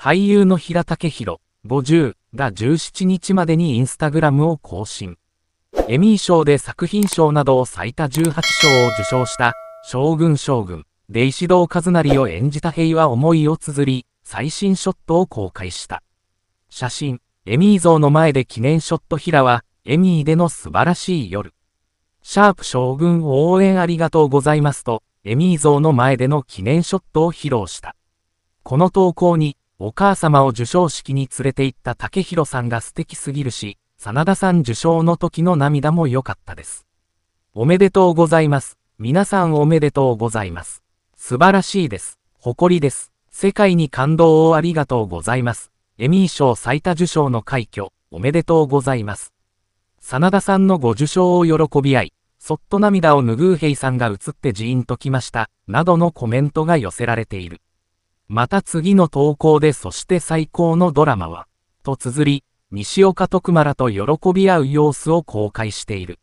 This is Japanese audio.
俳優の平武宏50が17日までにインスタグラムを更新。エミー賞で作品賞などを最多18賞を受賞した将軍将軍、で石堂和成を演じた平和思いを綴り、最新ショットを公開した。写真、エミー像の前で記念ショット平は、エミーでの素晴らしい夜。シャープ将軍応援ありがとうございますと、エミー像の前での記念ショットを披露した。この投稿に、お母様を授賞式に連れて行った竹広さんが素敵すぎるし、真田さん受賞の時の涙も良かったです。おめでとうございます。皆さんおめでとうございます。素晴らしいです。誇りです。世界に感動をありがとうございます。エミー賞最多受賞の快挙、おめでとうございます。真田さんのご受賞を喜び合い、そっと涙を拭う兵さんが映ってジーンときました、などのコメントが寄せられている。また次の投稿でそして最高のドラマは、と綴り、西岡徳丸と喜び合う様子を公開している。